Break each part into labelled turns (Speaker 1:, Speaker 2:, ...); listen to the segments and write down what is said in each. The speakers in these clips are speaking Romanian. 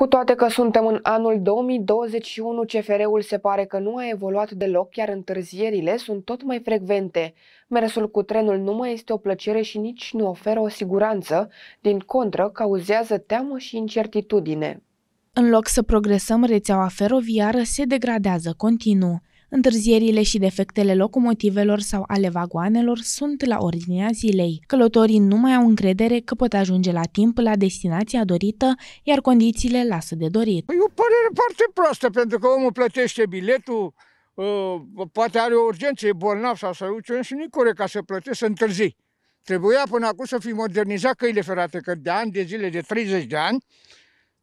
Speaker 1: Cu toate că suntem în anul 2021, CFR-ul se pare că nu a evoluat deloc, iar întârzierile sunt tot mai frecvente. Mersul cu trenul nu mai este o plăcere și nici nu oferă o siguranță, din contră cauzează teamă și incertitudine. În loc să progresăm, rețeaua feroviară se degradează continuu. Întârzierile și defectele locomotivelor sau ale vagoanelor sunt la ordinea zilei. Călătorii nu mai au încredere că pot ajunge la timp la destinația dorită, iar condițiile lasă de dorit. E
Speaker 2: o părere foarte proastă, pentru că omul plătește biletul, ă, poate are o urgență, e bolnav sau să ucine și nu-i corect ca să plătești, să întârzii. Trebuia până acum să fi modernizat căile ferate, că de ani de zile, de 30 de ani,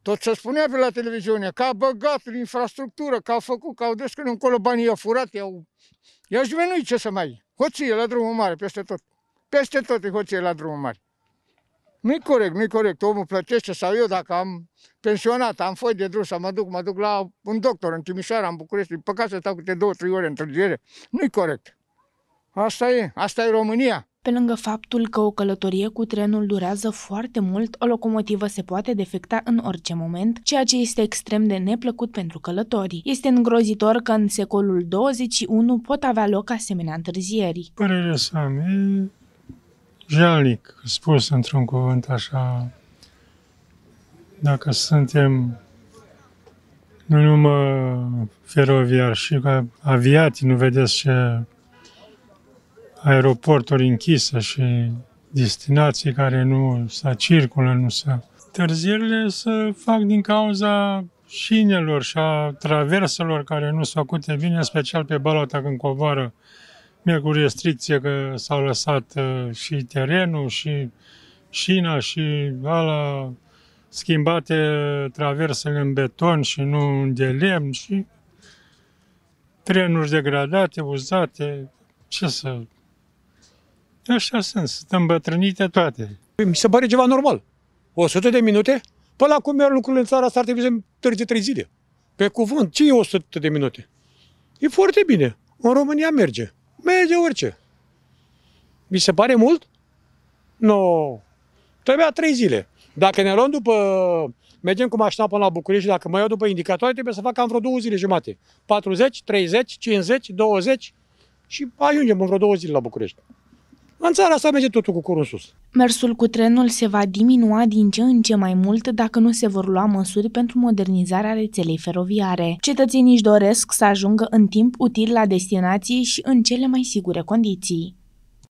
Speaker 2: tot ce spunea pe la televiziune că a băgat în infrastructură, că a făcut, că au descălut încolo banii i-au furat, i-au... I-au jumenuit ce să mai... Hoție la drumul mare, peste tot. Peste tot e hoție la drumul mare. Nu-i corect, nu-i corect. Omul plătește sau eu dacă am pensionat, am foi de drum să mă duc, mă duc la un doctor în Timișoara, în București, din să stau câte două, trei ore întârziere. Nu-i corect.
Speaker 1: Asta e, asta e România. Pe lângă faptul că o călătorie cu trenul durează foarte mult, o locomotivă se poate defecta în orice moment, ceea ce este extrem de neplăcut pentru călătorii. Este îngrozitor că în secolul 21 pot avea loc asemenea întârzieri.
Speaker 3: Părerea sa e jalnic, spus într-un cuvânt așa, dacă suntem nu numai feroviar și aviații, nu vedeți ce aeroporturi închise și destinații care nu să circulă, nu să... Târzierile se fac din cauza șinelor și a traverselor care nu s-au făcute bine, special pe balota când coboară. cu restricție că s-au lăsat uh, și terenul și șina și ala schimbate traversele în beton și nu de lemn și trenuri degradate, uzate, ce să Așa sunt, sunt
Speaker 4: îmbătrânite toate. Păi, mi se pare ceva normal. 100 de minute? Până acum merg lucrurile în țara asta, ar trebui să târzi trei zile. Pe cuvânt, ce e 100 de minute? E foarte bine. În România merge. Merge orice. Mi se pare mult? Nu. No. Trebuia trei zile. Dacă ne luăm după... Mergem cu mașina până la București, dacă mă iau după indicatoare, trebuie să fac cam vreo două zile jumate. 40, 30, 50, 20 și ajungem în vreo două zile la București. În țara asta merge totul cu curul sus.
Speaker 1: Mersul cu trenul se va diminua din ce în ce mai mult dacă nu se vor lua măsuri pentru modernizarea rețelei feroviare. Cetățenii își doresc să ajungă în timp util la destinații și în cele mai sigure condiții.